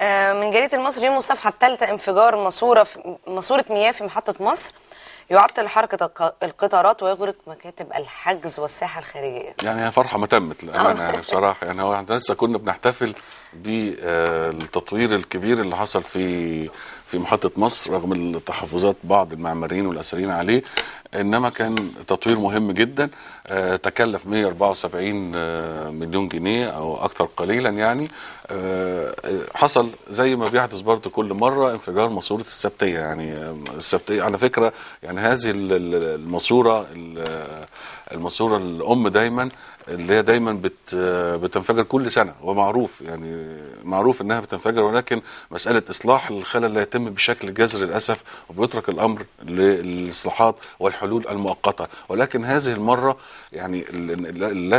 آه، من جريده المصري يوم الصفحه الثالثه انفجار ماسوره في ماسوره مياه في محطه مصر يعطل حركة القطارات ويغرق مكاتب الحجز والساحة الخارجية يعني يا فرحة ما تمت للأمانة آه. يعني بصراحة يعني هو احنا لسه كنا بنحتفل بالتطوير الكبير اللي حصل في في محطة مصر رغم تحفظات بعض المعماريين والأثريين عليه إنما كان تطوير مهم جدا آه، تكلف 174 آه، مليون جنيه أو أكثر قليلا يعني آه، حصل زي ما بيحدث برضه كل مرة انفجار ماسورة السبتية يعني السبتية على فكرة يعني هذه الماسورة الماسوره الام دايما اللي هي دايما بت بتنفجر كل سنه ومعروف يعني معروف انها بتنفجر ولكن مساله اصلاح الخلل لا يتم بشكل جذري للاسف وبيترك الامر للاصلاحات والحلول المؤقته ولكن هذه المره يعني اللي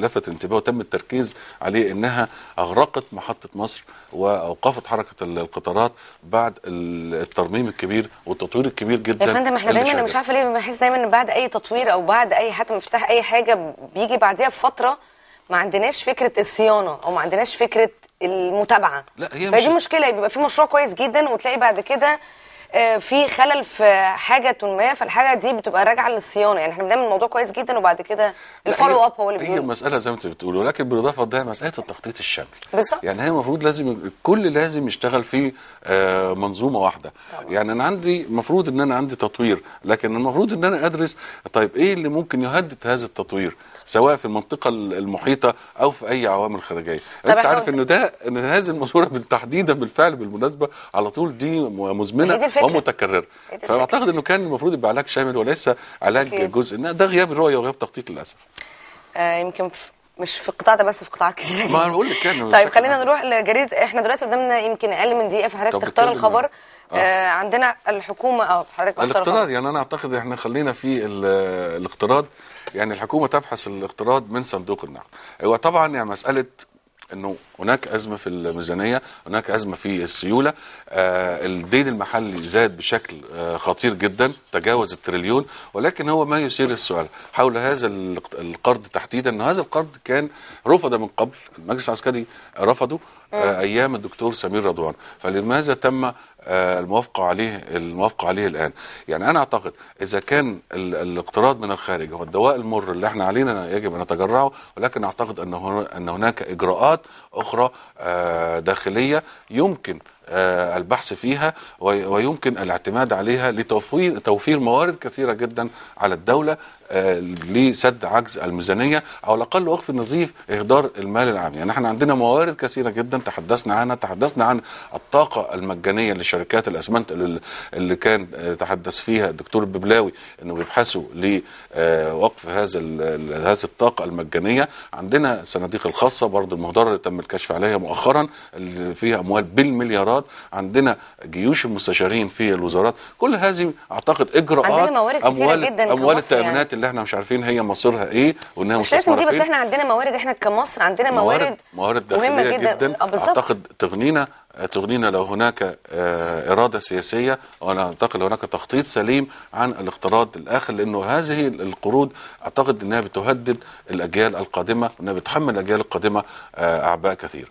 لفت انتباه وتم التركيز عليه انها اغرقت محطه مصر واوقفت حركه القطارات بعد الترميم الكبير والتطوير الكبير جدا يا فندم احنا دايما مش عارفه ليه بحس دايما بعد اي تطوير او بعد اي اي حتى مفتاح اي حاجه بيجي بعديها بفتره ما عندناش فكره الصيانه او ما عندناش فكره المتابعه لا هي فدي مش... مشكله بيبقى في مشروع كويس جدا وتلاقي بعد كده آه، في خلل في حاجه ما فالحاجه دي بتبقى راجعه للصيانه يعني احنا بنعمل الموضوع كويس جدا وبعد كده الفولو اب هو اللي بيقول هي المساله زي ما انت بتقول ولكن بالاضافه لده مساله التخطيط الشامل بالظبط يعني هي المفروض لازم الكل لازم يشتغل في آه، منظومه واحده طبعا. يعني انا عندي المفروض ان انا عندي تطوير لكن المفروض ان انا ادرس طيب ايه اللي ممكن يهدد هذا التطوير سواء في المنطقه المحيطه او في اي عوامل خارجيه انت عارف ان ده ان هذه المصوره بالتحديد بالفعل بالمناسبه على طول دي مزمنه فكره ومتكرره إيه فاعتقد انه كان المفروض يبقى علاج شامل وليس علاج أكيد. جزء ده غياب الرؤيه وغياب تخطيط للاسف آه يمكن مش في القطاع ده بس في قطاعات كتير ما انا بقول لك كان يعني طيب خلينا نروح لجريده احنا دلوقتي قدامنا يمكن اقل من دقيقه فحضرتك تختار الخبر إيه؟ آه. آه عندنا الحكومه اه حضرتك الاقتراض يعني انا اعتقد احنا خلينا في الاقتراض يعني الحكومه تبحث الاقتراض من صندوق النقد وطبعا يعني مساله انه هناك ازمه في الميزانيه، هناك ازمه في السيوله، آه الدين المحلي زاد بشكل آه خطير جدا تجاوز التريليون ولكن هو ما يثير السؤال حول هذا القرض تحديدا ان هذا القرض كان رفض من قبل، المجلس العسكري رفضه آه, آه. ايام الدكتور سمير رضوان، فلماذا تم آه، الموافقه عليه الموافقه عليه الان يعني انا اعتقد اذا كان الاقتراض من الخارج هو الدواء المر اللي احنا علينا يجب ان نتجرعه ولكن اعتقد ان ان هناك اجراءات اخرى آه، داخليه يمكن آه، البحث فيها ويمكن الاعتماد عليها لتوفير توفير موارد كثيره جدا على الدوله آه، لسد عجز الميزانيه او على الاقل وقف نظيف اهدار المال العام يعني احنا عندنا موارد كثيره جدا تحدثنا عنها تحدثنا عن الطاقه المجانيه لشركات الاسمنت اللي كان آه، تحدث فيها الدكتور الببلاوي انه بيبحثوا لوقف آه، هذا هذه الطاقه المجانيه عندنا الصناديق الخاصه برضو المهدره اللي تم الكشف عليها مؤخرا اللي فيها اموال بالمليارات عندنا جيوش المستشارين في الوزارات كل هذه اعتقد اجراءات عندنا موارد كثيره جدا اموال يعني. التامينات اللي احنا مش عارفين هي مصيرها ايه وانها مش لازم دي بس احنا عندنا موارد احنا كمصر عندنا موارد موارد, موارد مهمة جدا, جدا. آه، اعتقد تغنينا تغنينا لو هناك آه، إرادة سياسية وأنا أعتقد هناك تخطيط سليم عن الاقتراض الآخر لأنه هذه القروض أعتقد أنها بتهدد الأجيال القادمة وأنها بتحمل الأجيال القادمة آه، أعباء كثيره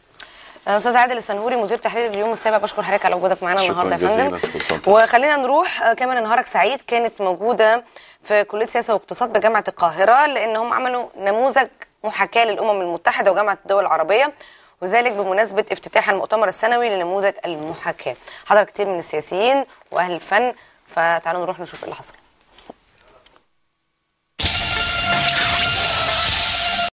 استاذ عادل السنهوري مدير تحرير اليوم السابع بشكر حضرتك على وجودك معانا النهارده يا فندم وخلينا نروح آه، كمان نهارك سعيد كانت موجوده في كليه سياسه واقتصاد بجامعه القاهره لان هم عملوا نموذج محاكاه للامم المتحده وجامعه الدول العربيه وذلك بمناسبه افتتاح المؤتمر السنوي لنموذج المحاكاه حضر كتير من السياسيين واهل الفن فتعالوا نروح نشوف ايه اللي حصل